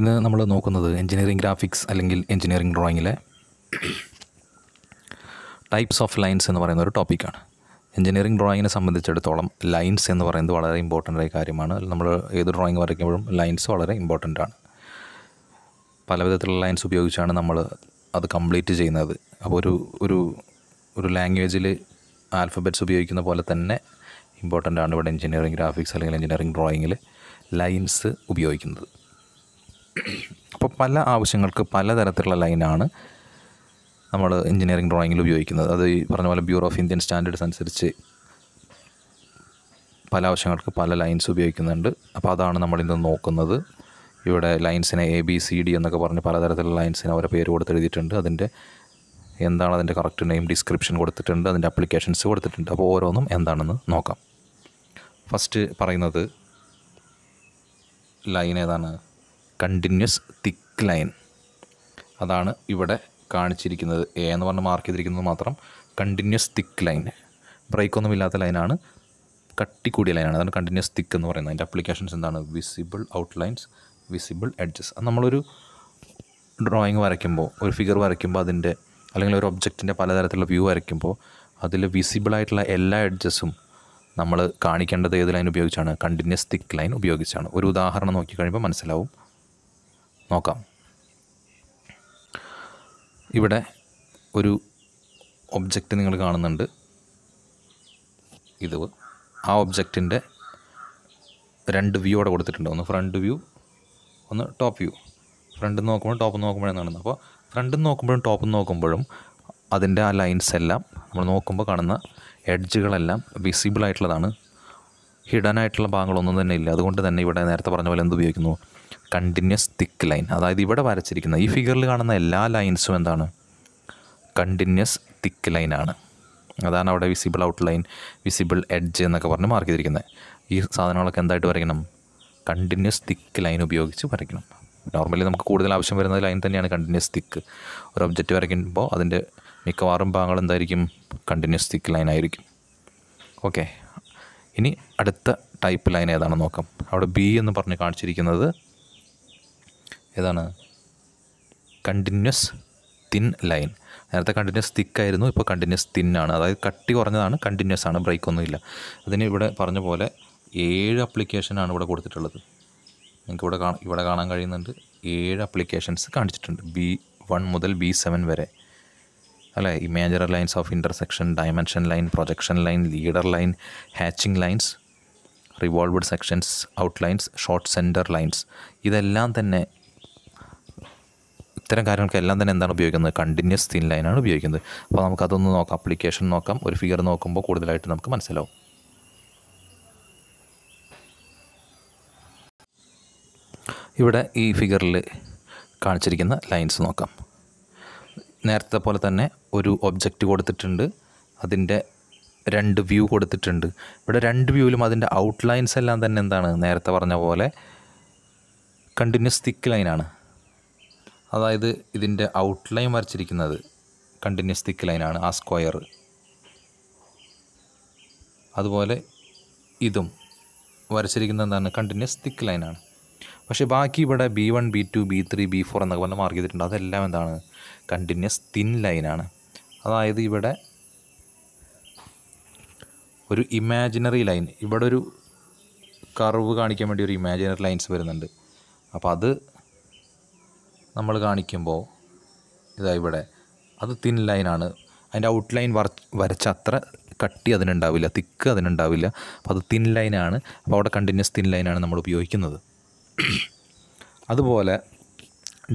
ഇന്ന് നമ്മൾ നോക്കുന്നത് എഞ്ചിനീയറിംഗ് ഗ്രാഫിക്സ് അല്ലെങ്കിൽ എഞ്ചിനീയറിംഗ് ഡ്രോയിങ്ങിലെ ടൈപ്സ് ഓഫ് ലൈൻസ് എന്ന് പറയുന്ന ഒരു ടോപ്പിക്കാണ് എഞ്ചിനീയറിംഗ് ഡ്രോയിങ്ങിനെ സംബന്ധിച്ചിടത്തോളം ലൈൻസ് എന്ന് പറയുന്നത് വളരെ ഇമ്പോർട്ടൻ്റ് ആയ കാര്യമാണ് നമ്മൾ ഏത് ഡ്രോയിങ് വരയ്ക്കുമ്പോഴും ലൈൻസ് വളരെ ഇമ്പോർട്ടൻ്റ് ആണ് പല വിധത്തിലുള്ള ലൈൻസ് ഉപയോഗിച്ചാണ് നമ്മൾ അത് കംപ്ലീറ്റ് ചെയ്യുന്നത് അപ്പോൾ ഒരു ഒരു ഒരു ലാംഗ്വേജിൽ ആൽഫബറ്റ്സ് ഉപയോഗിക്കുന്ന പോലെ തന്നെ ഇമ്പോർട്ടൻ്റ് ആണ് ഇവിടെ എഞ്ചിനീയറിംഗ് ഗ്രാഫിക്സ് അല്ലെങ്കിൽ എഞ്ചിനീയറിംഗ് ഡ്രോയിങ്ങിൽ ലൈൻസ് ഉപയോഗിക്കുന്നത് അപ്പോൾ പല ആവശ്യങ്ങൾക്ക് പലതരത്തിലുള്ള ലൈനാണ് നമ്മൾ എഞ്ചിനീയറിംഗ് ഡ്രോയിങ്ങിൽ ഉപയോഗിക്കുന്നത് അത് ഈ പറഞ്ഞ പോലെ ബ്യൂറോ ഓഫ് ഇന്ത്യൻ സ്റ്റാൻഡേർഡ്സ് അനുസരിച്ച് പല ആവശ്യങ്ങൾക്ക് പല ലൈൻസ് ഉപയോഗിക്കുന്നുണ്ട് അപ്പോൾ അതാണ് നമ്മളിന്ന് നോക്കുന്നത് ഇവിടെ ലൈൻസിനെ എ ബി സി ഡി എന്നൊക്കെ പറഞ്ഞ് പലതരത്തിലുള്ള ലൈൻസിന് അവരെ പേര് കൊടുത്ത് എഴുതിയിട്ടുണ്ട് അതിൻ്റെ എന്താണ് അതിൻ്റെ കറക്റ്റ് നെയിം ഡിസ്ക്രിപ്ഷൻ കൊടുത്തിട്ടുണ്ട് അതിൻ്റെ അപ്ലിക്കേഷൻസ് കൊടുത്തിട്ടുണ്ട് അപ്പോൾ ഓരോന്നും എന്താണെന്ന് നോക്കാം ഫസ്റ്റ് പറയുന്നത് ലൈൻ ഏതാണ് കണ്ടിന്യൂസ് തിക്ക് ലൈൻ അതാണ് ഇവിടെ കാണിച്ചിരിക്കുന്നത് എ എന്ന് പറഞ്ഞ് മാർക്ക് ചെയ്തിരിക്കുന്നത് മാത്രം കണ്ടിന്യൂസ് തിക്ക് ലൈൻ ഒന്നും ഇല്ലാത്ത ലൈനാണ് കട്ടി കൂടിയ ലൈനാണ് അതാണ് കണ്ടിന്യൂസ് തിക്ക് എന്ന് പറയുന്നത് അതിൻ്റെ അപ്ലിക്കേഷൻസ് എന്താണ് വിസിബിൾ ഔട്ട്ലൈൻസ് വിസിബിൾ എഡ്ജസ് അത് നമ്മളൊരു ഡ്രോയിങ് വരയ്ക്കുമ്പോൾ ഒരു ഫിഗർ വരയ്ക്കുമ്പോൾ അതിൻ്റെ അല്ലെങ്കിൽ ഒരു ഒബ്ജക്റ്റിൻ്റെ പലതരത്തിലുള്ള വ്യൂ വരയ്ക്കുമ്പോൾ അതിൽ വിസിബിളായിട്ടുള്ള എല്ലാ എഡ്ജസും നമ്മൾ കാണിക്കേണ്ടത് ഏത് ലൈൻ ഉപയോഗിച്ചാണ് കണ്ടിന്യൂസ് തിക്ക് ലൈൻ ഉപയോഗിച്ചാണ് ഒരു ഉദാഹരണം നോക്കി കഴിയുമ്പോൾ മനസ്സിലാവും നോക്കാം ഇവിടെ ഒരു ഒബ്ജക്റ്റ് നിങ്ങൾ കാണുന്നുണ്ട് ഇത് ആ ഒബ്ജക്റ്റിൻ്റെ രണ്ട് വ്യൂ അവിടെ കൊടുത്തിട്ടുണ്ട് ഒന്ന് ഫ്രണ്ട് വ്യൂ ഒന്ന് ടോപ്പ് വ്യൂ ഫ്രണ്ടിൽ നോക്കുമ്പോൾ ടോപ്പ് നോക്കുമ്പോഴാണ് കാണുന്നത് അപ്പോൾ ഫ്രണ്ടിൽ നോക്കുമ്പോഴും ടോപ്പ് നോക്കുമ്പോഴും അതിൻ്റെ ആ ലൈൻസ് എല്ലാം നമ്മൾ നോക്കുമ്പോൾ കാണുന്ന എഡ്ജുകളെല്ലാം വിസിബിൾ ആയിട്ടുള്ളതാണ് ഹിഡൻ ആയിട്ടുള്ള ഭാഗങ്ങളൊന്നും തന്നെ ഇല്ല അതുകൊണ്ട് തന്നെ ഇവിടെ നേരത്തെ പറഞ്ഞ പോലെ എന്ത് ഉപയോഗിക്കുന്നു കണ്ടിന്യൂസ് തിക്ക് ലൈൻ അതായത് ഇവിടെ വരച്ചിരിക്കുന്ന ഈ ഫിഗറിൽ കാണുന്ന എല്ലാ ലൈൻസും എന്താണ് കണ്ടിന്യൂസ് തിക്ക് ലൈനാണ് അതാണ് അവിടെ visible outline visible edge എന്നൊക്കെ പറഞ്ഞ് മാർക്ക് ചെയ്തിരിക്കുന്നത് ഈ സാധനങ്ങളൊക്കെ എന്തായിട്ട് വരയ്ക്കണം കണ്ടിന്യൂസ് തിക്ക് ലൈൻ ഉപയോഗിച്ച് വരയ്ക്കണം നോർമലി നമുക്ക് കൂടുതൽ ആവശ്യം വരുന്നത് ലൈൻ തന്നെയാണ് കണ്ടിന്യൂസ് തിക്ക് ഒരു ഒബ്ജക്റ്റ് വരയ്ക്കുമ്പോൾ അതിൻ്റെ മിക്കവാറും ഭാഗങ്ങൾ എന്തായിരിക്കും കണ്ടിന്യൂസ് തിക്ക് ലൈൻ ആയിരിക്കും ഓക്കെ ഇനി അടുത്ത ടൈപ്പ് ലൈൻ ഏതാണെന്ന് നോക്കാം അവിടെ ബി എന്ന് പറഞ്ഞ് കാണിച്ചിരിക്കുന്നത് ഏതാണ് കണ്ടിന്യൂസ് തിൻ ലൈൻ നേരത്തെ കണ്ടിന്യൂസ് തിക്കായിരുന്നു ഇപ്പോൾ കണ്ടിന്യൂസ് തിൻ ആണ് അതായത് കട്ടി കുറഞ്ഞതാണ് കണ്ടിന്യൂസ് ആണ് ബ്രേക്ക് ഒന്നുമില്ല അതിന് ഇവിടെ പറഞ്ഞ പോലെ ഏഴ് അപ്ലിക്കേഷനാണ് ഇവിടെ കൊടുത്തിട്ടുള്ളത് നിങ്ങൾക്ക് ഇവിടെ കാണാം ഇവിടെ കാണാൻ കഴിയുന്നുണ്ട് ഏഴ് അപ്ലിക്കേഷൻസ് കാണിച്ചിട്ടുണ്ട് ബി വൺ മുതൽ ബി സെവൻ വരെ അല്ലേ imaginary lines of intersection dimension line projection line leader line hatching lines revolved sections outlines short centre lines ഇതെല്ലാം തന്നെ ഇത്തരം എല്ലാം തന്നെ എന്താണ് ഉപയോഗിക്കുന്നത് കണ്ടിന്യൂസ് തിൻ ലൈനാണ് ഉപയോഗിക്കുന്നത് അപ്പോൾ നമുക്കതൊന്ന് നോക്കാം അപ്ലിക്കേഷൻ നോക്കാം ഒരു ഫിഗർ നോക്കുമ്പോൾ കൂടുതലായിട്ട് നമുക്ക് മനസ്സിലാവും ഇവിടെ ഈ ഫിഗറിൽ കാണിച്ചിരിക്കുന്ന ലൈൻസ് നോക്കാം നേരത്തെ പോലെ തന്നെ ഒരു ഒബ്ജക്റ്റ് കൊടുത്തിട്ടുണ്ട് അതിൻ്റെ രണ്ട് വ്യൂ കൊടുത്തിട്ടുണ്ട് ഇവിടെ രണ്ട് വ്യൂവിലും അതിൻ്റെ ഔട്ട്ലൈൻസ് എല്ലാം തന്നെ എന്താണ് നേരത്തെ പറഞ്ഞ പോലെ കണ്ടിന്യൂസ് തിക്ക് ലൈനാണ് അതായത് ഇതിൻ്റെ ഔട്ട്ലൈൻ വരച്ചിരിക്കുന്നത് കണ്ടിന്യൂസ് തിക്ക് ലൈനാണ് ആ സ്ക്വയർ അതുപോലെ ഇതും വരച്ചിരിക്കുന്നത് എന്താണ് കണ്ടിന്യൂസ് തിക്ക് ലൈനാണ് പക്ഷേ ബാക്കി ഇവിടെ B one B two B three B four എന്നൊക്കെ പറഞ്ഞ് മാർക്ക് ചെയ്തിട്ടുണ്ട് അതെല്ലാം എന്താണ് കണ്ടിന്യൂസ് തിൻ ലൈനാണ് അതായത് ഇവിടെ ഒരു ഇമാജിനറി ലൈൻ ഇവിടെ ഒരു കർവ് കാണിക്കാൻ വേണ്ടി ഒരു ഇമാജിനറി ലൈൻസ് വരുന്നുണ്ട് അപ്പോൾ അത് നമ്മൾ കാണിക്കുമ്പോൾ ഇതാ ഇവിടെ അത് തിൻ ലൈനാണ് അതിൻ്റെ ഔട്ട് ലൈൻ വര വരച്ച അത്ര കട്ടി അതിനുണ്ടാവില്ല തിക്ക് അതിനുണ്ടാവില്ല അപ്പോൾ അത് തിൻ ലൈനാണ് അപ്പോൾ അവിടെ കണ്ടിന്യൂസ് തിൻ ലൈനാണ് നമ്മൾ ഉപയോഗിക്കുന്നത് അതുപോലെ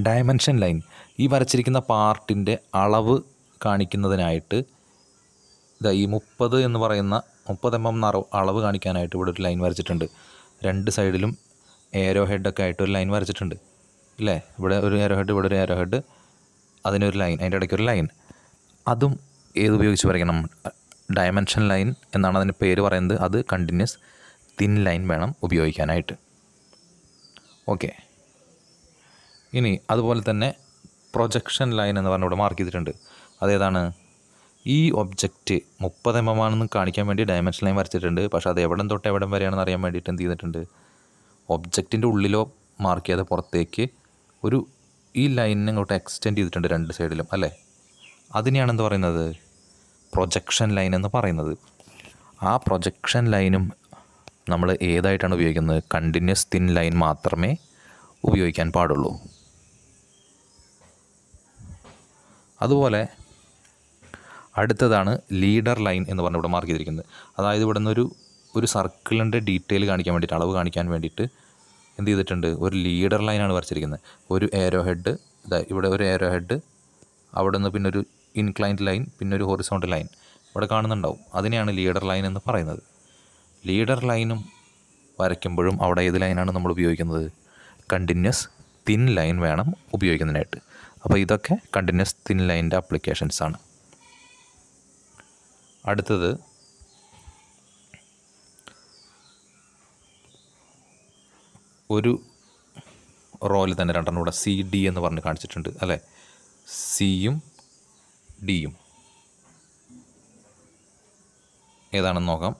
ഡയമെൻഷൻ ലൈൻ ഈ വരച്ചിരിക്കുന്ന പാർട്ടിൻ്റെ അളവ് കാണിക്കുന്നതിനായിട്ട് ഇതാ ഈ മുപ്പത് എന്ന് പറയുന്ന മുപ്പത് എം എം അളവ് കാണിക്കാനായിട്ട് ഇവിടെ ഒരു ലൈൻ വരച്ചിട്ടുണ്ട് രണ്ട് സൈഡിലും ഏരോ ഹെഡൊക്കെ ആയിട്ട് ഒരു ലൈൻ വരച്ചിട്ടുണ്ട് അല്ലേ ഇവിടെ ഒരു ഏരോ ഹെഡ് ഇവിടെ ഒരു ഏരോ ഹെഡ് അതിനൊരു ലൈൻ അതിൻ്റെ ഇടയ്ക്ക് ഒരു ലൈൻ അതും ഏത് ഉപയോഗിച്ച് വരയ്ക്കണം ഡയമെൻഷൻ ലൈൻ എന്നാണ് അതിൻ്റെ പേര് പറയുന്നത് അത് കണ്ടിന്യൂസ് തിൻ ലൈൻ വേണം ഉപയോഗിക്കാനായിട്ട് ഓക്കെ ഇനി അതുപോലെ തന്നെ പ്രൊജക്ഷൻ ലൈൻ എന്ന് പറഞ്ഞ ഇവിടെ മാർക്ക് ചെയ്തിട്ടുണ്ട് അതേതാണ് ഈ ഒബ്ജക്റ്റ് മുപ്പത് എം എം ആണെന്ന് കാണിക്കാൻ വേണ്ടി ഡയമെൻഷൻ ലൈൻ വരച്ചിട്ടുണ്ട് പക്ഷേ അത് എവിടം തൊട്ട് എവിടം വരെയാണെന്ന് അറിയാൻ വേണ്ടിയിട്ട് എന്ത് ചെയ്തിട്ടുണ്ട് ഒബ്ജക്റ്റിൻ്റെ ഉള്ളിലോ മാർക്ക് ചെയ്ത് പുറത്തേക്ക് ഒരു ഈ ലൈനിനെ ഇങ്ങോട്ട് എക്സ്റ്റെൻഡ് ചെയ്തിട്ടുണ്ട് രണ്ട് സൈഡിലും അല്ലേ അതിനെയാണ് എന്ത് പറയുന്നത് പ്രൊജക്ഷൻ ലൈൻ എന്ന് പറയുന്നത് ആ പ്രൊജക്ഷൻ ലൈനും നമ്മൾ ഏതായിട്ടാണ് ഉപയോഗിക്കുന്നത് കണ്ടിന്യൂസ് തിൻ ലൈൻ മാത്രമേ ഉപയോഗിക്കാൻ പാടുള്ളൂ അതുപോലെ അടുത്തതാണ് ലീഡർ ലൈൻ എന്ന് പറഞ്ഞ് ഇവിടെ മാർക്ക് ചെയ്തിരിക്കുന്നത് അതായത് ഇവിടെ നിന്നൊരു ഒരു സർക്കിളിൻ്റെ ഡീറ്റെയിൽ കാണിക്കാൻ വേണ്ടിയിട്ട് അളവ് കാണിക്കാൻ വേണ്ടിയിട്ട് എന്ത് ചെയ്തിട്ടുണ്ട് ഒരു ലീഡർ ലൈനാണ് വരച്ചിരിക്കുന്നത് ഒരു ഏരോ ഹെഡ് ഇതാ ഇവിടെ ഒരു ഏരോ ഹെഡ് അവിടെ നിന്ന് പിന്നെ ഒരു ഇൻക്ലൈൻഡ് ലൈൻ പിന്നെ ഒരു ഹൊറിസോണ്ട് ലൈൻ ഇവിടെ കാണുന്നുണ്ടാവും അതിനെയാണ് ലീഡർ ലൈൻ എന്ന് പറയുന്നത് ലീഡർ ലൈനും വരയ്ക്കുമ്പോഴും അവിടെ ഏത് ലൈനാണ് നമ്മൾ ഉപയോഗിക്കുന്നത് കണ്ടിന്യൂസ് തിൻ ലൈൻ വേണം ഉപയോഗിക്കുന്നതിനായിട്ട് അപ്പോൾ ഇതൊക്കെ കണ്ടിന്യൂസ് തിൻ ലൈനിൻ്റെ അപ്ലിക്കേഷൻസാണ് അടുത്തത് ഒരു റോയിൽ തന്നെ രണ്ടെണ്ണം കൂടെ സി ഡി എന്ന് പറഞ്ഞ് കാണിച്ചിട്ടുണ്ട് അല്ലേ സിയും ഡിയും ഏതാണെന്ന് നോക്കാം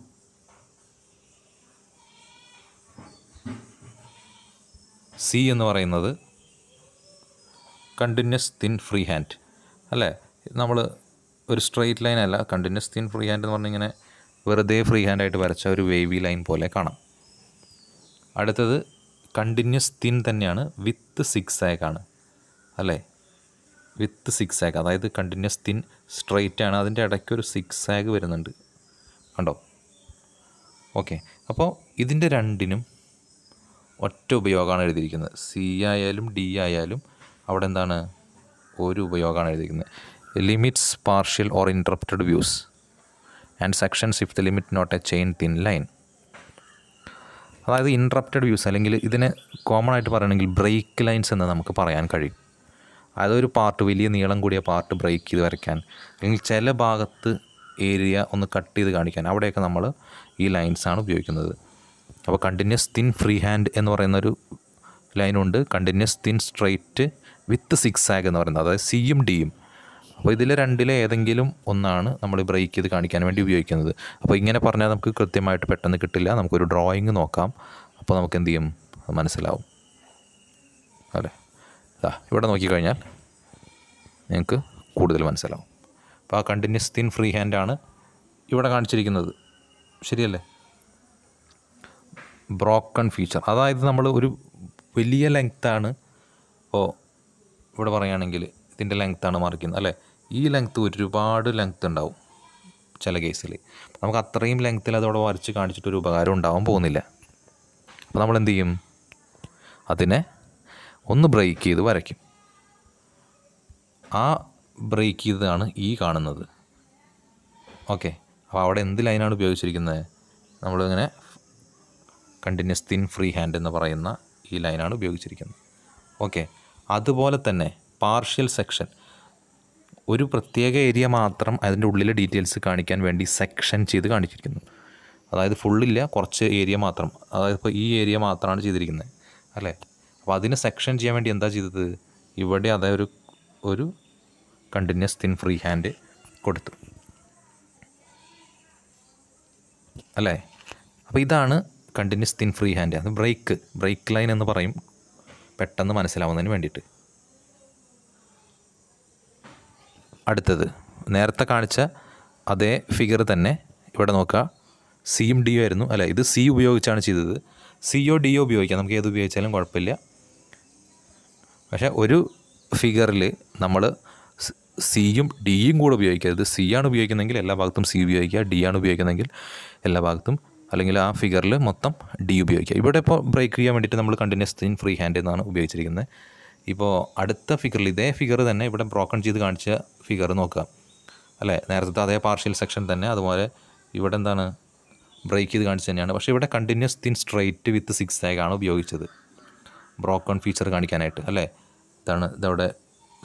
സി എന്ന് പറയുന്നത് കണ്ടിന്യൂസ് തിൻ ഫ്രീ ഹാൻഡ് അല്ലേ നമ്മൾ ഒരു സ്ട്രെയിറ്റ് ലൈൻ അല്ല കണ്ടിന്യൂസ് തിൻ ഫ്രീ ഹാൻഡ് എന്ന് പറഞ്ഞിങ്ങനെ വെറുതെ ഫ്രീ ഹാൻഡായിട്ട് വരച്ച ഒരു വേവി ലൈൻ പോലെ കാണാം അടുത്തത് കണ്ടിന്യൂസ് തിൻ തന്നെയാണ് വിത്ത് സിക്സ് ആണ് അല്ലേ വിത്ത് സിക്സ് ആക്ക് അതായത് കണ്ടിന്യൂസ് തിൻ സ്ട്രെയിറ്റ് ആണ് അതിൻ്റെ ഇടയ്ക്ക് ഒരു സിക്സ് ആഗ് വരുന്നുണ്ട് കണ്ടോ ഓക്കെ അപ്പോൾ ഇതിൻ്റെ രണ്ടിനും ഒറ്റ ഉപയോഗമാണ് എഴുതിയിരിക്കുന്നത് സി ആയാലും ഡി ആയാലും അവിടെ എന്താണ് ഒരു ഉപയോഗമാണ് എഴുതിയിരിക്കുന്നത് limits partial or interrupted views and sections if the limit not a chain thin line അതായത് ഇൻട്രപ്റ്റഡ് വ്യൂസ് അല്ലെങ്കിൽ ഇതിന് കോമൺ ആയിട്ട് പറയണമെങ്കിൽ ബ്രേക്ക് ലൈൻസ് എന്ന് നമുക്ക് പറയാൻ കഴിയും അതായത് ഒരു പാർട്ട് വലിയ നീളം കൂടിയ പാർട്ട് ബ്രേക്ക് ചെയ്ത് വരയ്ക്കാൻ അല്ലെങ്കിൽ ചില ഭാഗത്ത് ഏരിയ ഒന്ന് കട്ട് ചെയ്ത് കാണിക്കാൻ അവിടെയൊക്കെ നമ്മൾ ഈ ലൈൻസാണ് ഉപയോഗിക്കുന്നത് അപ്പോൾ കണ്ടിന്യൂസ് തിൻ ഫ്രീ ഹാൻഡ് എന്ന് പറയുന്നൊരു ലൈനുണ്ട് continuous thin straight with zigzag എന്ന് പറയുന്നത് അതായത് സിയും ഡിയും അപ്പോൾ ഇതിൽ രണ്ടിലെ ഏതെങ്കിലും ഒന്നാണ് നമ്മൾ ബ്രേക്ക് ചെയ്ത് കാണിക്കാൻ വേണ്ടി ഉപയോഗിക്കുന്നത് അപ്പോൾ ഇങ്ങനെ പറഞ്ഞാൽ നമുക്ക് കൃത്യമായിട്ട് പെട്ടെന്ന് കിട്ടില്ല നമുക്കൊരു ഡ്രോയിങ് നോക്കാം അപ്പോൾ നമുക്ക് എന്ത് ചെയ്യും മനസ്സിലാവും അല്ലേ ആ ഇവിടെ നോക്കിക്കഴിഞ്ഞാൽ നിങ്ങൾക്ക് കൂടുതൽ മനസ്സിലാവും അപ്പോൾ ആ കണ്ടിന്യൂസ് തിൻ ഫ്രീ ഹാൻഡാണ് ഇവിടെ കാണിച്ചിരിക്കുന്നത് ശരിയല്ലേ ബ്രോക്കൺ ഫീച്ചർ അതായത് നമ്മൾ ഒരു വലിയ ലെങ്ത്താണ് ഇപ്പോൾ ഇവിടെ പറയുകയാണെങ്കിൽ ഇതിൻ്റെ ലെങ്ത്താണ് മറിക്കുന്നത് അല്ലേ ഈ ലെങ്ത്ത് ഒരുപാട് ലെങ്ത്ത് ഉണ്ടാവും ചില കേസിൽ നമുക്ക് അത്രയും ലെങ്ത്തിൽ അതോടെ വരച്ച് കാണിച്ചിട്ട് ഒരു ഉപകാരം ഉണ്ടാവാൻ പോകുന്നില്ല അപ്പോൾ നമ്മൾ എന്ത് ചെയ്യും അതിനെ ഒന്ന് ബ്രേക്ക് ചെയ്ത് വരയ്ക്കും ആ ബ്രേക്ക് ചെയ്തതാണ് ഈ കാണുന്നത് ഓക്കെ അപ്പോൾ അവിടെ എന്ത് ലൈനാണ് ഉപയോഗിച്ചിരിക്കുന്നത് നമ്മളിങ്ങനെ കണ്ടിന്യൂസ് തിൻ ഫ്രീ ഹാൻഡ് എന്ന് പറയുന്ന ഈ ലൈനാണ് ഉപയോഗിച്ചിരിക്കുന്നത് ഓക്കെ അതുപോലെ തന്നെ പാർഷ്യൽ സെക്ഷൻ ഒരു പ്രത്യേക ഏരിയ മാത്രം അതിൻ്റെ ഉള്ളിലെ ഡീറ്റെയിൽസ് കാണിക്കാൻ വേണ്ടി സെക്ഷൻ ചെയ്ത് കാണിച്ചിരിക്കുന്നു അതായത് ഫുള്ളില്ല കുറച്ച് ഏരിയ മാത്രം അതായത് ഇപ്പോൾ ഈ ഏരിയ മാത്രമാണ് ചെയ്തിരിക്കുന്നത് അല്ലേ അപ്പോൾ അതിന് സെക്ഷൻ ചെയ്യാൻ വേണ്ടി എന്താ ചെയ്തത് ഇവിടെ അതായത് ഒരു ഒരു കണ്ടിന്യൂസ് തിൻ ഫ്രീ ഹാൻഡ് കൊടുത്തു അല്ലേ അപ്പോൾ ഇതാണ് കണ്ടിന്യൂസ് തിൻ ഫ്രീ ഹാൻഡ് അത് ബ്രേക്ക് ബ്രേക്ക് ലൈൻ എന്ന് പറയും പെട്ടെന്ന് മനസ്സിലാവുന്നതിന് വേണ്ടിയിട്ട് അടുത്തത് നേരത്തെ കാണിച്ച അതേ ഫിഗർ തന്നെ ഇവിടെ നോക്കുക സിയും ഡിയോ ആയിരുന്നു അല്ല ഇത് സി ഉപയോഗിച്ചാണ് ചെയ്തത് സിയോ ഡിയോ ഉപയോഗിക്കാം നമുക്ക് ഏത് ഉപയോഗിച്ചാലും കുഴപ്പമില്ല പക്ഷേ ഒരു ഫിഗറിൽ നമ്മൾ സിയും ഡിയും കൂടെ ഉപയോഗിക്കരുത് സി ആണ് ഉപയോഗിക്കുന്നതെങ്കിൽ എല്ലാ ഭാഗത്തും സി ഉപയോഗിക്കുക ഡി ആണ് ഉപയോഗിക്കുന്നതെങ്കിൽ എല്ലാ ഭാഗത്തും അല്ലെങ്കിൽ ആ ഫിഗറിൽ മൊത്തം ഡി ഉപയോഗിക്കുക ഇവിടെ ഇപ്പോൾ ബ്രേക്ക് ചെയ്യാൻ വേണ്ടിയിട്ട് നമ്മൾ കണ്ടിന്യൂസ് ഇൻ ഫ്രീ ഹാൻഡ് എന്നാണ് ഉപയോഗിച്ചിരിക്കുന്നത് ഇപ്പോൾ അടുത്ത ഫിഗറിൽ ഇതേ ഫിഗർ തന്നെ ഇവിടെ ബ്രോക്കൺ ചെയ്ത് കാണിച്ച ഫിഗർ നോക്കുക അല്ലേ നേരത്തെ അതേ പാർഷ്യൽ സെക്ഷൻ തന്നെ അതുപോലെ ഇവിടെ എന്താണ് ബ്രേക്ക് ചെയ്ത് കാണിച്ചു തന്നെയാണ് പക്ഷേ ഇവിടെ കണ്ടിന്യൂസ് തിൻ സ്ട്രൈറ്റ് വിത്ത് സിക്സ് ആഗാണ് ഉപയോഗിച്ചത് ബ്രോക്കൺ ഫീച്ചർ കാണിക്കാനായിട്ട് അല്ലേ ഇതാണ് ഇതവിടെ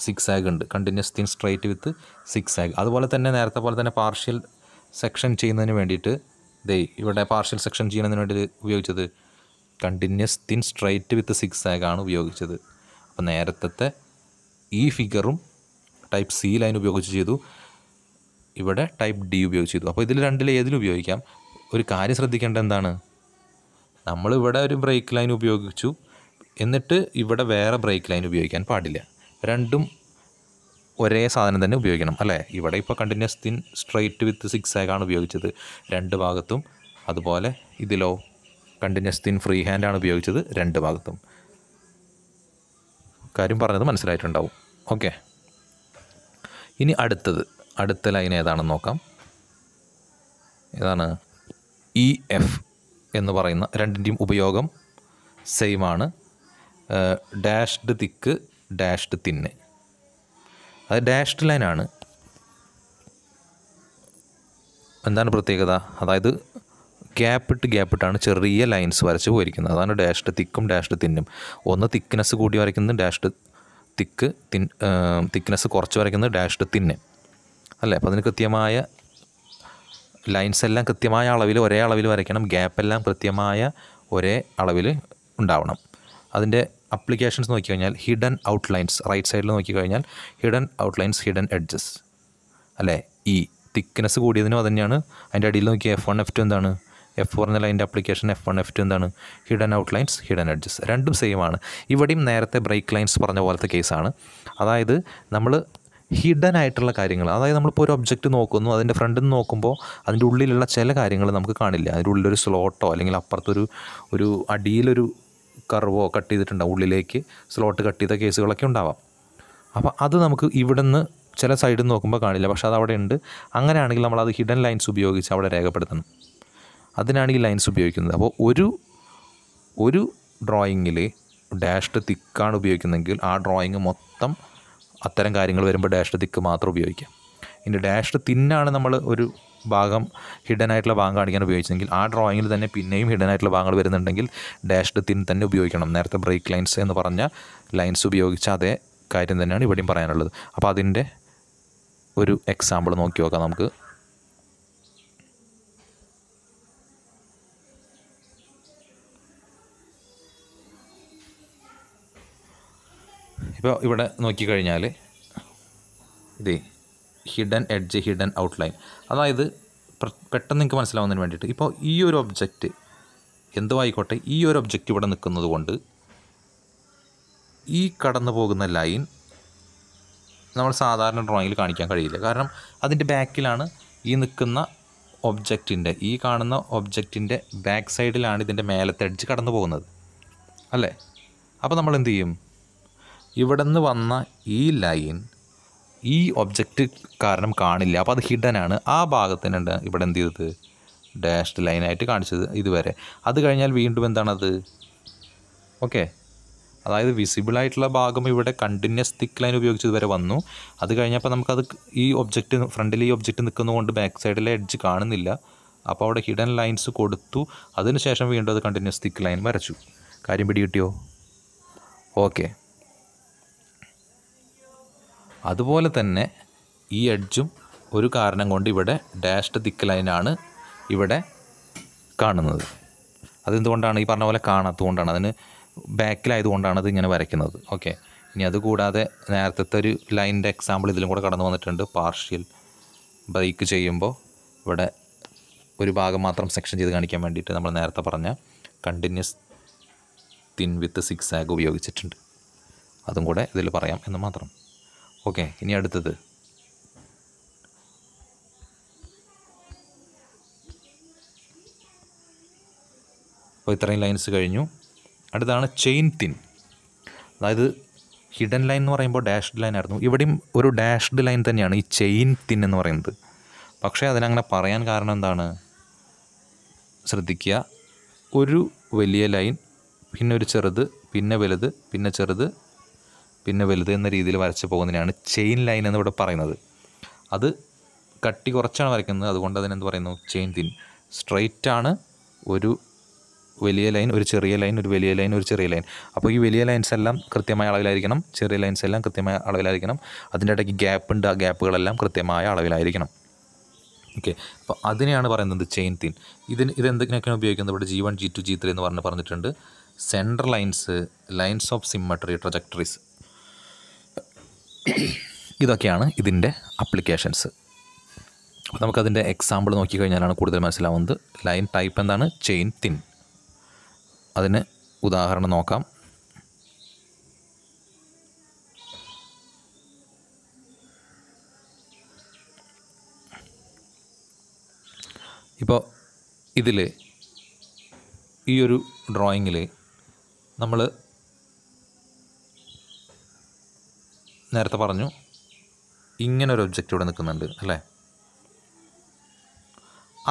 സിക്സ് ആഗ് ഉണ്ട് continuous thin straight with zigzag അതുപോലെ തന്നെ നേരത്തെ പോലെ തന്നെ പാർഷ്യൽ സെക്ഷൻ ചെയ്യുന്നതിന് വേണ്ടിയിട്ട് ദേ ഇവിടെ പാർഷ്യൽ സെക്ഷൻ ചെയ്യുന്നതിന് വേണ്ടി ഉപയോഗിച്ചത് continuous thin straight with zigzag ആണ് ഉപയോഗിച്ചത് അപ്പോൾ നേരത്തെ ഈ ഫിഗറും ടൈപ്പ് സി ലൈൻ ഉപയോഗിച്ച് ചെയ്തു ഇവിടെ ടൈപ്പ് ഡി ഉപയോഗിച്ച് ചെയ്തു അപ്പോൾ ഇതിൽ രണ്ടിൽ ഏതിലും ഉപയോഗിക്കാം ഒരു കാര്യം ശ്രദ്ധിക്കേണ്ട എന്താണ് നമ്മളിവിടെ ഒരു ബ്രേക്ക് ലൈൻ ഉപയോഗിച്ചു എന്നിട്ട് ഇവിടെ വേറെ ബ്രേക്ക് ലൈൻ ഉപയോഗിക്കാൻ പാടില്ല രണ്ടും ഒരേ സാധനം തന്നെ ഉപയോഗിക്കണം അല്ലേ ഇവിടെ ഇപ്പോൾ കണ്ടിന്യൂസ് തിൻ സ്ട്രൈറ്റ് വിത്ത് സിക്സ് ആഗാണ് ഉപയോഗിച്ചത് രണ്ട് ഭാഗത്തും അതുപോലെ ഇതിലോ കണ്ടിന്യൂസ് തിൻ ഫ്രീ ഹാൻഡാണ് ഉപയോഗിച്ചത് രണ്ട് ഭാഗത്തും കാര്യം പറഞ്ഞത് മനസ്സിലായിട്ടുണ്ടാവും ഓക്കെ ഇനി അടുത്തത് അടുത്ത ലൈൻ ഏതാണെന്ന് നോക്കാം ഏതാണ് ഇ e, എഫ് എന്ന് പറയുന്ന രണ്ടിൻ്റെയും ഉപയോഗം സെയിം ആണ് ഡാഷ്ഡ് തിക്ക് ഡാഷ്ഡ് തിന്ന് അത് ഡാഷ്ഡ് ലൈനാണ് എന്താണ് പ്രത്യേകത അതായത് ഗ്യാപ്പിട്ട് ഗ്യാപ്പിട്ടാണ് ചെറിയ ലൈൻസ് വരച്ച് പോയിരിക്കുന്നത് അതാണ് ഡാഷ്ഡ് തിക്കും ഡാഷ്ഡ് തിന്നും ഒന്ന് തിക്നെസ് കൂടി വരയ്ക്കുന്നത് ഡാഷ്ഡ് തിക്ക് തിൻ തിക്നെസ് കുറച്ച് വരയ്ക്കുന്നത് ഡാഷ്ഡ് തിന്ന് അല്ലേ അപ്പോൾ അതിന് കൃത്യമായ ലൈൻസ് എല്ലാം കൃത്യമായ അളവിൽ ഒരേ അളവിൽ വരയ്ക്കണം ഗ്യാപ്പ് എല്ലാം കൃത്യമായ ഒരേ അളവിൽ ഉണ്ടാവണം അതിൻ്റെ അപ്ലിക്കേഷൻസ് നോക്കി കഴിഞ്ഞാൽ ഹിഡൻ ഔട്ട്ലൈൻസ് റൈറ്റ് സൈഡിൽ നോക്കി കഴിഞ്ഞാൽ ഹിഡൻ ഔട്ട്ലൈൻസ് ഹിഡൻ എഡ്ജസ് അല്ലേ ഈ തിക്നെസ് കൂടിയതിനും അതുതന്നെയാണ് തന്നെയാണ് അതിൻ്റെ അടിയിൽ നോക്കിയാൽ എഫ് വൺ എഫ് ടു എന്താണ് എഫ് ഫോർ എന്ന ലൈൻ്റെ application F one F two എന്താണ് hidden outlines hidden edges രണ്ടും സെയിം ആണ് ഇവിടെയും നേരത്തെ ബ്രേക്ക് ലൈൻസ് പറഞ്ഞ പോലത്തെ കേസാണ് അതായത് നമ്മൾ ഹിഡൻ ആയിട്ടുള്ള കാര്യങ്ങൾ അതായത് നമ്മളിപ്പോൾ ഒരു ഒബ്ജക്റ്റ് നോക്കുന്നു അതിൻ്റെ ഫ്രണ്ടിൽ നിന്ന് നോക്കുമ്പോൾ അതിൻ്റെ ഉള്ളിലുള്ള ചില കാര്യങ്ങൾ നമുക്ക് കാണില്ല അതിൻ്റെ ഉള്ളിലൊരു സ്ലോട്ടോ അല്ലെങ്കിൽ അപ്പുറത്തൊരു ഒരു അടിയിലൊരു കർവോ കട്ട് ചെയ്തിട്ടുണ്ടാവും ഉള്ളിലേക്ക് സ്ലോട്ട് കട്ട് ചെയ്ത കേസുകളൊക്കെ ഉണ്ടാവാം അപ്പോൾ അത് നമുക്ക് ഇവിടെ നിന്ന് ചില സൈഡിൽ നോക്കുമ്പോൾ കാണില്ല പക്ഷേ അത് അവിടെ ഉണ്ട് അങ്ങനെയാണെങ്കിൽ നമ്മൾ അത് ഹിഡൻ ലൈൻസ് ഉപയോഗിച്ച് അവിടെ രേഖപ്പെടുത്തണം അതിനാണ് ഈ ലൈൻസ് ഉപയോഗിക്കുന്നത് അപ്പോൾ ഒരു ഒരു ഡ്രോയിങ്ങിൽ ഡാഷ്ഡ് തിക്കാണ് ഉപയോഗിക്കുന്നതെങ്കിൽ ആ ഡ്രോയിങ് മൊത്തം അത്തരം കാര്യങ്ങൾ വരുമ്പോൾ ഡാഷ്ഡ് തിക്ക് മാത്രം ഉപയോഗിക്കാം ഇനി ഡാഷ്ഡ് തിന്നാണ് നമ്മൾ ഒരു ഭാഗം ഹിഡൻ ആയിട്ടുള്ള ഭാഗം കാണിക്കാൻ ഉപയോഗിച്ചെങ്കിൽ ആ ഡ്രോയിങ്ങിൽ തന്നെ പിന്നെയും ഹിഡൻ ആയിട്ടുള്ള ഭാഗങ്ങൾ വരുന്നുണ്ടെങ്കിൽ ഡാഷ്ഡ് തിൻ തന്നെ ഉപയോഗിക്കണം നേരത്തെ ബ്രേക്ക് ലൈൻസ് എന്ന് പറഞ്ഞ ലൈൻസ് ഉപയോഗിച്ച അതേ കാര്യം തന്നെയാണ് ഇവിടെയും പറയാനുള്ളത് അപ്പോൾ അതിൻ്റെ ഒരു എക്സാമ്പിൾ നോക്കി നോക്കാം നമുക്ക് ഇപ്പോൾ ഇവിടെ നോക്കിക്കഴിഞ്ഞാൽ ഇത് ഹിഡൻ എഡ്ജ് ഹിഡൻ ഔട്ട്ലൈൻ അതായത് പെട്ടെന്ന് നിങ്ങൾക്ക് മനസ്സിലാവുന്നതിന് വേണ്ടിയിട്ട് ഇപ്പോൾ ഈ ഒരു ഒബ്ജക്റ്റ് എന്തോ ഈ ഒരു ഒബ്ജക്റ്റ് ഇവിടെ നിൽക്കുന്നത് കൊണ്ട് ഈ കടന്നു പോകുന്ന ലൈൻ നമ്മൾ സാധാരണ ഡ്രോയിങ്ങിൽ കാണിക്കാൻ കഴിയില്ല കാരണം അതിൻ്റെ ബാക്കിലാണ് ഈ നിൽക്കുന്ന ഒബ്ജക്റ്റിൻ്റെ ഈ കാണുന്ന ഒബ്ജക്റ്റിൻ്റെ ബാക്ക് സൈഡിലാണ് ഇതിൻ്റെ മേലത്തെ എഡ്ജ് കടന്നു പോകുന്നത് അല്ലേ അപ്പോൾ നമ്മൾ എന്ത് ചെയ്യും ഇവിടെ നിന്ന് വന്ന ഈ ലൈൻ ഈ ഒബ്ജക്റ്റ് കാരണം കാണില്ല അപ്പോൾ അത് ഹിഡനാണ് ആ ഭാഗത്തിനുണ്ട് ഇവിടെ എന്ത് ചെയ്തത് ഡാഷ്ഡ് ലൈനായിട്ട് കാണിച്ചത് ഇതുവരെ അത് കഴിഞ്ഞാൽ വീണ്ടും എന്താണത് ഓക്കെ അതായത് വിസിബിളായിട്ടുള്ള ഭാഗം ഇവിടെ കണ്ടിന്യൂസ് തിക്ക് ലൈൻ ഉപയോഗിച്ച് ഇതുവരെ വന്നു അത് കഴിഞ്ഞപ്പോൾ നമുക്കത് ഈ ഒബ്ജക്റ്റ് ഫ്രണ്ടിൽ ഈ ഒബ്ജക്റ്റ് നിൽക്കുന്നതുകൊണ്ട് ബാക്ക് സൈഡിലെ എഡ്ജ് കാണുന്നില്ല അപ്പോൾ അവിടെ ഹിഡൻ ലൈൻസ് കൊടുത്തു അതിനുശേഷം വീണ്ടും അത് കണ്ടിന്യൂസ് തിക്ക് ലൈൻ വരച്ചു കാര്യം പിടി കിട്ടിയോ ഓക്കെ അതുപോലെ തന്നെ ഈ എഡ്ജും ഒരു കാരണം കൊണ്ട് ഇവിടെ ഡാഷ്ഡ് തിക്ക് ലൈനാണ് ഇവിടെ കാണുന്നത് അതെന്തുകൊണ്ടാണ് ഈ പറഞ്ഞ പോലെ കാണാത്തതുകൊണ്ടാണ് അതിന് ബാക്കിലായതുകൊണ്ടാണ് അത് ഇങ്ങനെ വരയ്ക്കുന്നത് ഓക്കെ ഇനി അതുകൂടാതെ നേരത്തെ ഒരു ലൈനിൻ്റെ എക്സാമ്പിൾ ഇതിലും കൂടെ കടന്നു വന്നിട്ടുണ്ട് പാർഷ്യൽ ബ്രേക്ക് ചെയ്യുമ്പോൾ ഇവിടെ ഒരു ഭാഗം മാത്രം സെക്ഷൻ ചെയ്ത് കാണിക്കാൻ വേണ്ടിയിട്ട് നമ്മൾ നേരത്തെ പറഞ്ഞ continuous thin with zigzag ഉപയോഗിച്ചിട്ടുണ്ട് അതും കൂടെ ഇതിൽ പറയാം എന്ന് മാത്രം ഓക്കെ ഇനി അടുത്തത് അപ്പോൾ ഇത്രയും ലൈൻസ് കഴിഞ്ഞു അടുത്താണ് ചെയിൻ തിൻ അതായത് ഹിഡൻ ലൈൻ എന്ന് പറയുമ്പോൾ ഡാഷ്ഡ് ലൈൻ ആയിരുന്നു ഇവിടെയും ഒരു ഡാഷ്ഡ് ലൈൻ തന്നെയാണ് ഈ ചെയിൻ തിൻ എന്ന് പറയുന്നത് പക്ഷേ അതിനങ്ങനെ പറയാൻ കാരണം എന്താണ് ശ്രദ്ധിക്കുക ഒരു വലിയ ലൈൻ പിന്നെ ഒരു ചെറുത് പിന്നെ വലുത് പിന്നെ ചെറുത് പിന്നെ വലുത് എന്ന രീതിയിൽ വരച്ച് പോകുന്നതിനാണ് ചെയിൻ ലൈൻ എന്ന് ഇവിടെ പറയുന്നത് അത് കട്ടി കുറച്ചാണ് വരയ്ക്കുന്നത് അതുകൊണ്ട് അതിനെന്ത് പറയുന്നു ചെയിൻ തിൻ സ്ട്രെയിറ്റ് ആണ് ഒരു വലിയ ലൈൻ ഒരു ചെറിയ ലൈൻ ഒരു വലിയ ലൈൻ ഒരു ചെറിയ ലൈൻ അപ്പോൾ ഈ വലിയ ലൈൻസ് എല്ലാം കൃത്യമായ അളവിലായിരിക്കണം ചെറിയ ലൈൻസ് എല്ലാം കൃത്യമായ അളവിലായിരിക്കണം അതിൻ്റെ ഇടയ്ക്ക് ഗ്യാപ്പ് ഉണ്ട് ആ ഗ്യാപ്പുകളെല്ലാം കൃത്യമായ അളവിലായിരിക്കണം ഓക്കെ അപ്പോൾ അതിനെയാണ് പറയുന്നത് ചെയിൻ തിൻ ഇതിന് ഇതെന്തൊക്കെയാണ് ഉപയോഗിക്കുന്നത് ഇവിടെ G one G two G three എന്ന് പറഞ്ഞ് പറഞ്ഞിട്ടുണ്ട് central lines lines of symmetry trajectories ഇതൊക്കെയാണ് ഇതിൻ്റെ അപ്ലിക്കേഷൻസ് അപ്പോൾ നമുക്കതിൻ്റെ എക്സാമ്പിൾ നോക്കിക്കഴിഞ്ഞാലാണ് കൂടുതൽ മനസ്സിലാവുന്നത് ലൈൻ ടൈപ്പ് എന്താണ് ചെയിൻ തിൻ അതിന് ഉദാഹരണം നോക്കാം ഇപ്പോൾ ഇതിൽ ഈ ഒരു ഡ്രോയിങ്ങിൽ നമ്മൾ നേരത്തെ പറഞ്ഞു ഇങ്ങനെ ഒരു ഒബ്ജക്റ്റ് ഇവിടെ നിൽക്കുന്നുണ്ട് അല്ലേ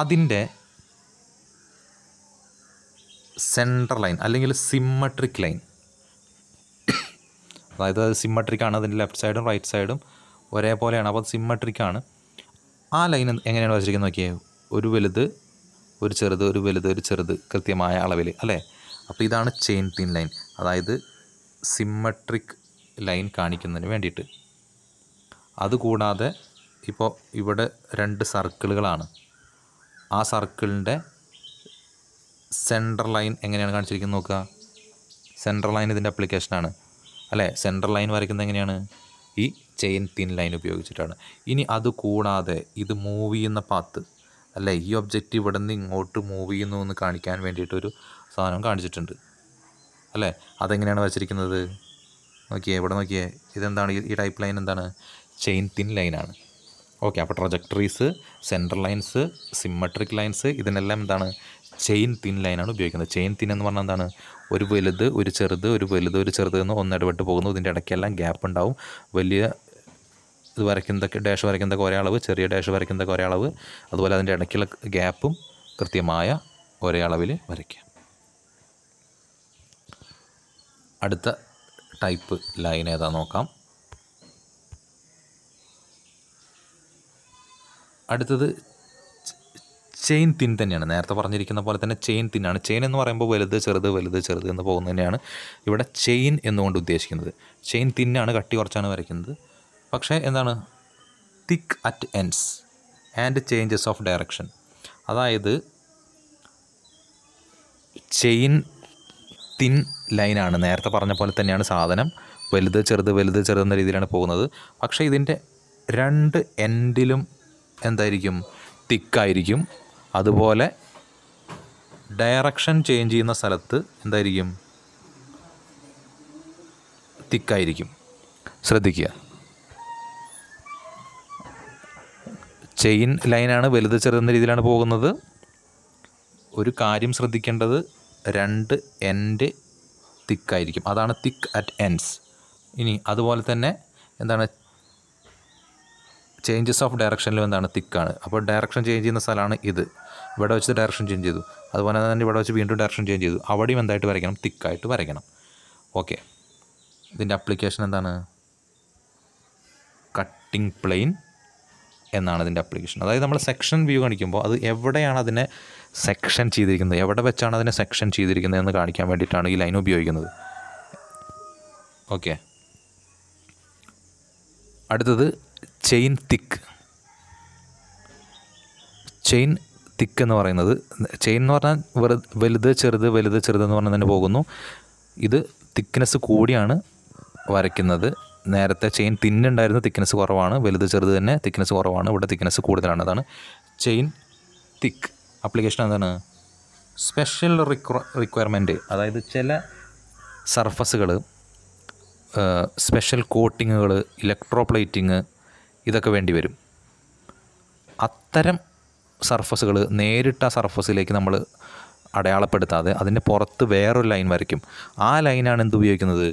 അതിൻ്റെ സെൻട്രൽ ലൈൻ അല്ലെങ്കിൽ സിമ്മട്രിക് ലൈൻ അതായത് അത് സിമ്മട്രിക്കാണ് അതിൻ്റെ ലെഫ്റ്റ് സൈഡും റൈറ്റ് സൈഡും ഒരേപോലെയാണ് അപ്പോൾ സിമ്മട്രിക്കാണ് ആ ലൈൻ എങ്ങനെയാണ് വെച്ചിരിക്കുന്നത് നോക്കിയേ ഒരു വലുത് ഒരു ചെറുത് ഒരു വലുത് ഒരു ചെറുത് കൃത്യമായ അളവിൽ അല്ലേ അപ്പോൾ ഇതാണ് ചെയിൻ തിൻ ലൈൻ അതായത് സിമ്മട്രിക് ലൈൻ കാണിക്കുന്നതിന് വേണ്ടിയിട്ട് അതുകൂടാതെ ഇപ്പോൾ ഇവിടെ രണ്ട് സർക്കിളുകളാണ് ആ സർക്കിളിൻ്റെ സെൻട്രൽ ലൈൻ എങ്ങനെയാണ് കാണിച്ചിരിക്കുന്നത് നോക്കുക സെൻട്രൽ ലൈൻ ഇതിൻ്റെ അപ്ലിക്കേഷനാണ് അല്ലേ സെൻട്രൽ ലൈൻ വരയ്ക്കുന്നത് എങ്ങനെയാണ് ഈ ചെയിൻ തിൻ ലൈൻ ഉപയോഗിച്ചിട്ടാണ് ഇനി അത് കൂടാതെ ഇത് മൂവ് ചെയ്യുന്ന പാത്ത് അല്ലേ ഈ ഒബ്ജക്റ്റ് ഇവിടെ നിന്ന് ഇങ്ങോട്ട് മൂവ് ചെയ്യുന്നു എന്ന് കാണിക്കാൻ വേണ്ടിയിട്ടൊരു സാധനം കാണിച്ചിട്ടുണ്ട് അല്ലേ അതെങ്ങനെയാണ് വരച്ചിരിക്കുന്നത് നോക്കിയേ ഇവിടെ നോക്കിയേ ഇതെന്താണ് ഈ ടൈപ്പ് ലൈൻ എന്താണ് ചെയിൻ തിൻ ലൈനാണ് ഓക്കെ അപ്പോൾ trajectories central lines symmetric lines ഇതിനെല്ലാം എന്താണ് ചെയിൻ തിൻ ലൈനാണ് ഉപയോഗിക്കുന്നത് ചെയിൻ തിൻ എന്ന് പറഞ്ഞാൽ എന്താണ് ഒരു വലുത് ഒരു ചെറുത് ഒരു വലുത് ഒരു ചെറുത് എന്ന് ഒന്നിടപെട്ട് പോകുന്നു ഇതിൻ്റെ ഇടയ്ക്കെല്ലാം ഗ്യാപ്പ് ഉണ്ടാവും വലിയ ഇത് വരയ്ക്കുന്നതൊക്കെ ഡാഷ് വരയ്ക്കുന്നതൊക്കെ ഒരേ അളവ് ചെറിയ ഡാഷ് വരയ്ക്കുന്നതൊക്കെ ഒരേ അളവ് അതുപോലെ അതിൻ്റെ ഇടയ്ക്കുള്ള ഗ്യാപ്പും കൃത്യമായ ഒരേ അളവിൽ വരയ്ക്കാം അടുത്ത ടൈപ്പ് ലൈൻ ഏതാ നോക്കാം അടുത്തത് ചെയിൻ തിൻ തന്നെയാണ് നേരത്തെ പറഞ്ഞിരിക്കുന്ന പോലെ തന്നെ ചെയിൻ തിന്നാണ് ചെയിൻ എന്ന് പറയുമ്പോൾ വലുത് ചെറുത് വലുത് ചെറുത് എന്ന് പോകുന്നതന്നെയാണ് ഇവിടെ ചെയിൻ എന്നുകൊണ്ട് ഉദ്ദേശിക്കുന്നത് ചെയിൻ തിന്നാണ് കട്ടി കുറച്ചാണ് വരയ്ക്കുന്നത് പക്ഷേ എന്താണ് thick at ends and changes of direction അതായത് ചെയിൻ തിൻ ലൈനാണ് നേരത്തെ പറഞ്ഞ പോലെ തന്നെയാണ് സാധനം വലുത് ചെറുത് വലുത് ചെറുതെന്ന രീതിയിലാണ് പോകുന്നത് പക്ഷേ ഇതിൻ്റെ രണ്ട് എൻഡിലും എന്തായിരിക്കും തിക്കായിരിക്കും അതുപോലെ ഡയറക്ഷൻ ചേഞ്ച് ചെയ്യുന്ന സ്ഥലത്ത് എന്തായിരിക്കും തിക്കായിരിക്കും ശ്രദ്ധിക്കുക ചെയിൻ ലൈനാണ് വലുത് ചെറുതെന്ന രീതിയിലാണ് പോകുന്നത് ഒരു കാര്യം ശ്രദ്ധിക്കേണ്ടത് രണ്ട് എൻഡ് തിക്കായിരിക്കും അതാണ് തിക്ക് അറ്റ് എൻഡ്സ് ഇനി അതുപോലെ തന്നെ എന്താണ് ചേഞ്ചസ് ഓഫ് ഡയറക്ഷനിലും എന്താണ് തിക്കാണ് അപ്പോൾ ഡയറക്ഷൻ ചേഞ്ച് ചെയ്യുന്ന സ്ഥലമാണ് ഇത് ഇവിടെ വെച്ച് ഡയറക്ഷൻ ചേഞ്ച് ചെയ്തു അതുപോലെ തന്നെ ഇവിടെ വെച്ച് വീണ്ടും ഡയറക്ഷൻ ചേഞ്ച് ചെയ്തു അവിടെയും എന്തായിട്ട് വരയ്ക്കണം തിക്കായിട്ട് വരയ്ക്കണം ഓക്കെ ഇതിൻ്റെ അപ്ലിക്കേഷൻ എന്താണ് കട്ടിംഗ് പ്ലെയിൻ എന്നാണ് അതിൻ്റെ അപ്ലിക്കേഷൻ അതായത് നമ്മൾ സെക്ഷൻ വ്യൂ കാണിക്കുമ്പോൾ അത് എവിടെയാണ് അതിനെ സെക്ഷൻ ചെയ്തിരിക്കുന്നത് എവിടെ വെച്ചാണ് അതിനെ സെക്ഷൻ ചെയ്തിരിക്കുന്നത് എന്ന് കാണിക്കാൻ വേണ്ടിയിട്ടാണ് ഈ ലൈൻ ഉപയോഗിക്കുന്നത് ഓക്കെ അടുത്തത് ചെയിൻ തിക്ക് ചെയിൻ തിക്ക് എന്ന് പറയുന്നത് ചെയിൻ എന്ന് പറഞ്ഞാൽ വെറുതെ വലുത് ചെറുത് വലുത് ചെറുതെന്ന് എന്ന് പറഞ്ഞാൽ തന്നെ പോകുന്നു ഇത് തിക്നെസ് കൂടിയാണ് വരയ്ക്കുന്നത് നേരത്തെ ചെയിൻ തിന്നുണ്ടായിരുന്നു തിക്നെസ് കുറവാണ് വലുത് ചെറുത് തന്നെ തിക്നെസ് കുറവാണ് ഇവിടെ തിക്നെസ് കൂടുതലാണ് അതാണ് ചെയിൻ തിക്ക് അപ്ലിക്കേഷൻ എന്താണ് സ്പെഷ്യൽ റിക്വ റിക്വയർമെൻറ്റ് അതായത് ചില സർഫസുകൾ സ്പെഷ്യൽ കോട്ടിങ്ങുകൾ ഇലക്ട്രോപ്ലേറ്റിങ് ഇതൊക്കെ വേണ്ടി വരും അത്തരം സർഫസുകൾ നേരിട്ട് ആ സർഫസിലേക്ക് നമ്മൾ അടയാളപ്പെടുത്താതെ അതിൻ്റെ പുറത്ത് വേറൊരു ലൈൻ വരയ്ക്കും ആ ലൈനാണ് എന്ത് ഉപയോഗിക്കുന്നത്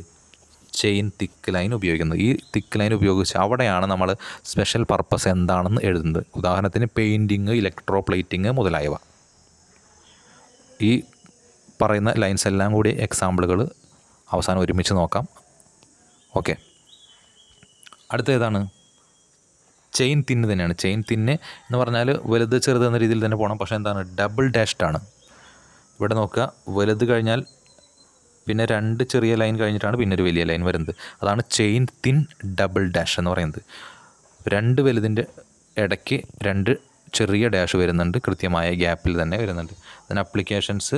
ചെയിൻ തിക്ക് ലൈൻ ഉപയോഗിക്കുന്നത് ഈ തിക്ക് ലൈൻ ഉപയോഗിച്ച് അവിടെയാണ് നമ്മൾ സ്പെഷ്യൽ പർപ്പസ് എന്താണെന്ന് എഴുതുന്നത് ഉദാഹരണത്തിന് പെയിൻറ്റിങ് ഇലക്ട്രോ പ്ലേറ്റിങ് മുതലായവ ഈ പറയുന്ന ലൈൻസ് എല്ലാം കൂടി എക്സാമ്പിളുകൾ അവസാനം ഒരുമിച്ച് നോക്കാം ഓക്കെ അടുത്ത ഏതാണ് ചെയിൻ തിന്ന് തന്നെയാണ് ചെയിൻ തിന്ന് എന്ന് പറഞ്ഞാൽ വലുത് ചെറുത് എന്ന രീതിയിൽ തന്നെ പോകണം പക്ഷേ എന്താണ് ഡബിൾ ഡാഷ്ഡാണ് ആണ് ഇവിടെ നോക്കുക വലുത് കഴിഞ്ഞാൽ പിന്നെ രണ്ട് ചെറിയ ലൈൻ കഴിഞ്ഞിട്ടാണ് പിന്നെ ഒരു വലിയ ലൈൻ വരുന്നത് അതാണ് ചെയിൻ തിൻ ഡബിൾ ഡാഷ് എന്ന് പറയുന്നത് രണ്ട് വലുതിൻ്റെ ഇടയ്ക്ക് രണ്ട് ചെറിയ ഡാഷ് വരുന്നുണ്ട് കൃത്യമായ ഗ്യാപ്പിൽ തന്നെ വരുന്നുണ്ട് അതിന് അപ്ലിക്കേഷൻസ്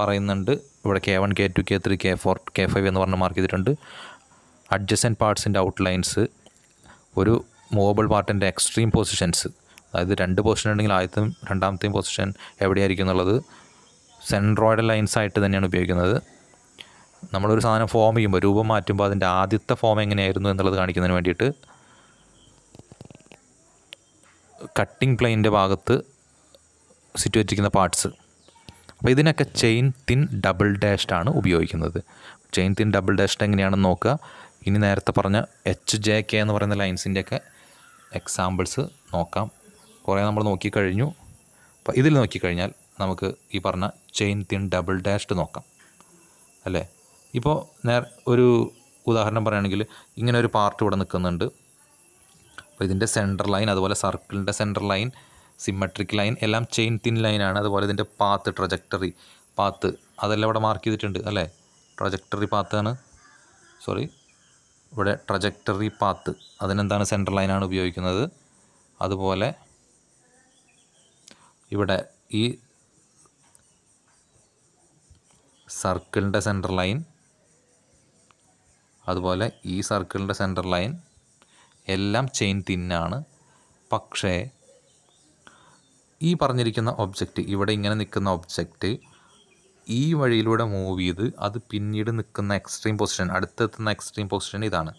പറയുന്നുണ്ട് ഇവിടെ K one K two K three K four K five എന്ന് പറഞ്ഞ് മാർക്ക് ചെയ്തിട്ടുണ്ട് അഡ്ജസ്റ്റൻ പാർട്സിൻ്റെ ഔട്ട്ലൈൻസ് ഒരു മൂവബിൾ പാർട്ടിൻ്റെ എക്സ്ട്രീം പൊസിഷൻസ് അതായത് രണ്ട് പൊസിഷൻ ഉണ്ടെങ്കിൽ ആദ്യത്തെയും രണ്ടാമത്തെയും പൊസിഷൻ എവിടെയായിരിക്കും എന്നുള്ളത് സെൻട്രോയിഡ് ലൈൻസ് ആയിട്ട് തന്നെയാണ് ഉപയോഗിക്കുന്നത് നമ്മളൊരു സാധനം ഫോം ചെയ്യുമ്പോൾ രൂപം മാറ്റുമ്പോൾ അതിൻ്റെ ആദ്യത്തെ ഫോം എങ്ങനെയായിരുന്നു എന്നുള്ളത് കാണിക്കുന്നതിന് വേണ്ടിയിട്ട് കട്ടിംഗ് പ്ലെയിൻ്റെ ഭാഗത്ത് സിറ്റുവേറ്റിരിക്കുന്ന പാർട്സ് അപ്പോൾ ഇതിനൊക്കെ ചെയിൻ തിൻ ഡബിൾ ഡാഷ്ഡ് ആണ് ഉപയോഗിക്കുന്നത് ചെയിൻ തിൻ ഡബിൾ ഡാഷ്ഡ് എങ്ങനെയാണെന്ന് നോക്കുക ഇനി നേരത്തെ പറഞ്ഞ എച്ച് ജെ കെ എന്ന് പറയുന്ന ലൈൻസിൻ്റെയൊക്കെ എക്സാമ്പിൾസ് നോക്കാം കുറേ നമ്മൾ നോക്കിക്കഴിഞ്ഞു അപ്പോൾ ഇതിൽ നോക്കിക്കഴിഞ്ഞാൽ നമുക്ക് ഈ പറഞ്ഞ ചെയിൻ തിൻ ഡബിൾ ഡാഷ്ഡ് നോക്കാം അല്ലേ ഇപ്പോൾ നേർ ഒരു ഉദാഹരണം പറയുകയാണെങ്കിൽ ഇങ്ങനെ ഒരു പാർട്ട് ഇവിടെ നിൽക്കുന്നുണ്ട് അപ്പോൾ ഇതിൻ്റെ സെൻറ്റർ ലൈൻ അതുപോലെ സർക്കിളിൻ്റെ സെൻറ്റർ ലൈൻ സിമ്മട്രിക് ലൈൻ എല്ലാം ചെയിൻ തിൻ ലൈനാണ് അതുപോലെ ഇതിൻ്റെ പാത്ത് ട്രജക്ടറി പാത്ത് അതെല്ലാം ഇവിടെ മാർക്ക് ചെയ്തിട്ടുണ്ട് അല്ലേ ട്രജക്ടറി പാത്താണ് സോറി ഇവിടെ ട്രജക്ടറി പാത്ത് അതിനെന്താണ് സെൻറ്റർ ലൈനാണ് ഉപയോഗിക്കുന്നത് അതുപോലെ ഇവിടെ ഈ സർക്കിളിൻ്റെ സെൻറ്റർ ലൈൻ അതുപോലെ ഈ സർക്കിളിൻ്റെ സെൻറ്റർ ലൈൻ എല്ലാം ചെയിൻ തിന്നാണ് പക്ഷേ ഈ പറഞ്ഞിരിക്കുന്ന ഒബ്ജക്റ്റ് ഇവിടെ ഇങ്ങനെ നിൽക്കുന്ന ഒബ്ജക്റ്റ് ഈ വഴിയിലൂടെ മൂവ് ചെയ്ത് അത് പിന്നീട് നിൽക്കുന്ന എക്സ്ട്രീം പൊസിഷൻ അടുത്തെത്തുന്ന എക്സ്ട്രീം പൊസിഷൻ ഇതാണ്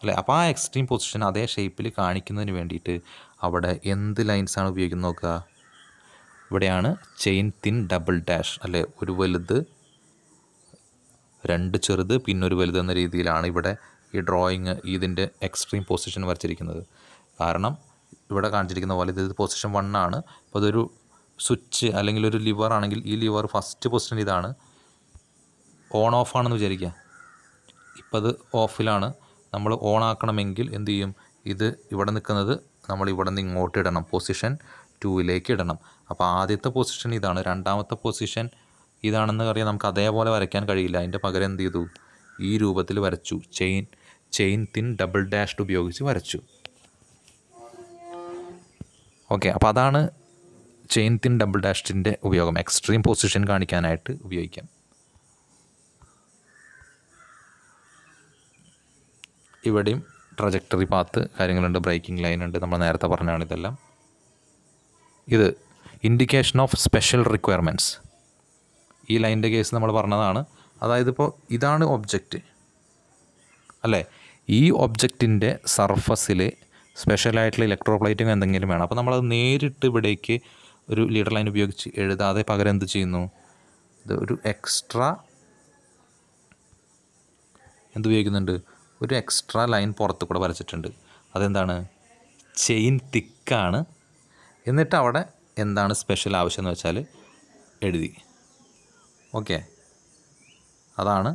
അല്ലേ അപ്പോൾ ആ എക്സ്ട്രീം പൊസിഷൻ അതേ ഷേപ്പിൽ കാണിക്കുന്നതിന് വേണ്ടിയിട്ട് അവിടെ എന്ത് ലൈൻസാണ് ഉപയോഗിക്കുന്നത് നോക്കുക ഇവിടെയാണ് ചെയിൻ തിൻ ഡബിൾ ഡാഷ് അല്ലേ ഒരു വലുത് രണ്ട് ചെറുത് പിന്നൊരു വലുതെന്ന രീതിയിലാണ് ഇവിടെ ഈ ഡ്രോയിങ് ഇതിൻ്റെ എക്സ്ട്രീം പൊസിഷൻ വരച്ചിരിക്കുന്നത് കാരണം ഇവിടെ കാണിച്ചിരിക്കുന്ന പോലെ ഇത് പൊസിഷൻ വൺ ആണ് അപ്പോൾ അതൊരു സ്വിച്ച് അല്ലെങ്കിൽ ഒരു ലിവർ ആണെങ്കിൽ ഈ ലിവർ ഫസ്റ്റ് പൊസിഷൻ ഇതാണ് ഓൺ ഓഫ് ആണെന്ന് വിചാരിക്കുക ഇപ്പം അത് ഓഫിലാണ് നമ്മൾ ഓൺ ആക്കണമെങ്കിൽ എന്ത് ചെയ്യും ഇത് ഇവിടെ നിൽക്കുന്നത് നമ്മൾ ഇവിടെ നിന്ന് ഇങ്ങോട്ട് ഇടണം പൊസിഷൻ ടൂവിലേക്ക് ഇടണം അപ്പോൾ ആദ്യത്തെ പൊസിഷൻ ഇതാണ് രണ്ടാമത്തെ പൊസിഷൻ ഇതാണെന്ന് അറിയാൻ നമുക്ക് അതേപോലെ വരയ്ക്കാൻ കഴിയില്ല അതിൻ്റെ പകരം എന്ത് ചെയ്തു ഈ രൂപത്തിൽ വരച്ചു chain chain thin double dashed ഉപയോഗിച്ച് വരച്ചു ഓക്കെ അപ്പോൾ അതാണ് ചെയിൻ തിൻ ഡബിൾ ഡാഷ്ഡിൻ്റെ ഉപയോഗം എക്സ്ട്രീം പൊസിഷൻ കാണിക്കാനായിട്ട് ഉപയോഗിക്കാം ഇവിടെയും ട്രജക്ടറി പാത്ത് കാര്യങ്ങളുണ്ട് ബ്രേക്കിംഗ് ലൈൻ ഉണ്ട് നമ്മൾ നേരത്തെ പറഞ്ഞതാണ് ഇതെല്ലാം ഇത് ഇൻഡിക്കേഷൻ ഓഫ് സ്പെഷ്യൽ റിക്വയർമെൻറ്റ്സ് ഈ ലൈൻ്റെ കേസ് നമ്മൾ പറഞ്ഞതാണ് അതായത് ഇപ്പോൾ ഇതാണ് ഒബ്ജക്റ്റ് അല്ലേ ഈ ഒബ്ജക്റ്റിൻ്റെ സർഫസിൽ സ്പെഷ്യലായിട്ടുള്ള ഇലക്ട്രോപ്ലേറ്റിംഗ് എന്തെങ്കിലും വേണം അപ്പോൾ നമ്മളത് നേരിട്ട് ഇവിടേക്ക് ഒരു ലീഡർ ലൈൻ ഉപയോഗിച്ച് എഴുതാതെ പകരം എന്ത് ചെയ്യുന്നു ഇത് ഒരു എക്സ്ട്രാ എന്ത് ഉപയോഗിക്കുന്നുണ്ട് ഒരു എക്സ്ട്രാ ലൈൻ പുറത്ത് കൂടെ വരച്ചിട്ടുണ്ട് അതെന്താണ് ചെയിൻ തിക്കാണ് എന്നിട്ട് അവിടെ എന്താണ് സ്പെഷ്യൽ ആവശ്യം എന്ന് വെച്ചാൽ എഴുതി ഓക്കെ അതാണ്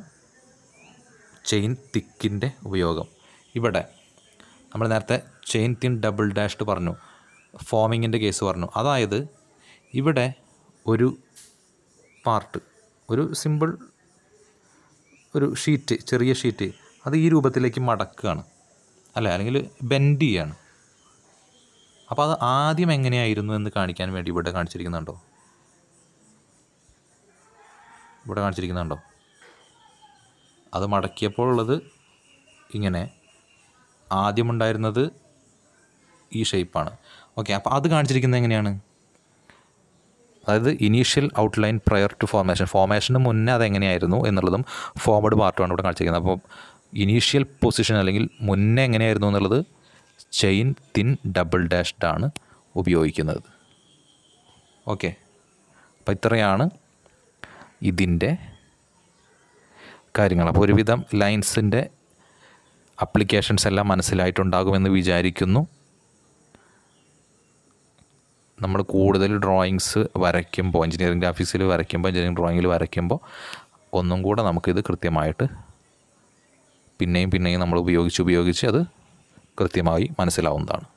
ചെയിൻ തിക്കിൻ്റെ ഉപയോഗം ഇവിടെ നമ്മൾ നേരത്തെ ചെയിൻ തിൻ ഡബിൾ ഡാഷ്ഡ് പറഞ്ഞു ഫോമിങ്ങിൻ്റെ കേസ് പറഞ്ഞു അതായത് ഇവിടെ ഒരു പാർട്ട് ഒരു സിമ്പിൾ ഒരു ഷീറ്റ് ചെറിയ ഷീറ്റ് അത് ഈ രൂപത്തിലേക്ക് മടക്കുകയാണ് അല്ല അല്ലെങ്കിൽ ബെൻഡ് ചെയ്യാണ് അപ്പോൾ അത് ആദ്യം എങ്ങനെയായിരുന്നു എന്ന് കാണിക്കാൻ വേണ്ടി ഇവിടെ കാണിച്ചിരിക്കുന്നുണ്ടോ ഇവിടെ കാണിച്ചിരിക്കുന്നുണ്ടോ അത് മടക്കിയപ്പോൾ ഉള്ളത് ഇങ്ങനെ ആദ്യമുണ്ടായിരുന്നത് ഈ ഷേപ്പാണ് ഓക്കെ അപ്പോൾ അത് കാണിച്ചിരിക്കുന്നത് എങ്ങനെയാണ് അതായത് initial outline prior to formation ഫോർമേഷന് മുന്നേ അതെങ്ങനെയായിരുന്നു എന്നുള്ളതും ഫോർവേഡ് പാർട്ടുമാണ് ഇവിടെ കാണിച്ചിരിക്കുന്നത് അപ്പോൾ ഇനീഷ്യൽ പൊസിഷൻ അല്ലെങ്കിൽ മുന്നേ എങ്ങനെയായിരുന്നു എന്നുള്ളത് ചെയിൻ തിൻ ഡബിൾ ഡാഷ്ഡ് ആണ് ഉപയോഗിക്കുന്നത് ഓക്കെ അപ്പോൾ ഇത്രയാണ് ഇതിൻ്റെ കാര്യങ്ങൾ അപ്പോൾ ഒരുവിധം ലൈൻസിൻ്റെ അപ്ലിക്കേഷൻസ് എല്ലാം മനസ്സിലായിട്ടുണ്ടാകുമെന്ന് വിചാരിക്കുന്നു നമ്മൾ കൂടുതൽ ഡ്രോയിങ്സ് വരയ്ക്കുമ്പോൾ എഞ്ചിനീയറിംഗ് ഗ്രാഫിക്സിൽ വരയ്ക്കുമ്പോൾ എഞ്ചിനീയറിംഗ് ഡ്രോയിങ്ങിൽ വരയ്ക്കുമ്പോൾ ഒന്നും കൂടെ നമുക്കിത് കൃത്യമായിട്ട് പിന്നെയും പിന്നെയും നമ്മൾ ഉപയോഗിച്ച് ഉപയോഗിച്ച് അത് കൃത്യമായി മനസ്സിലാവുന്നതാണ്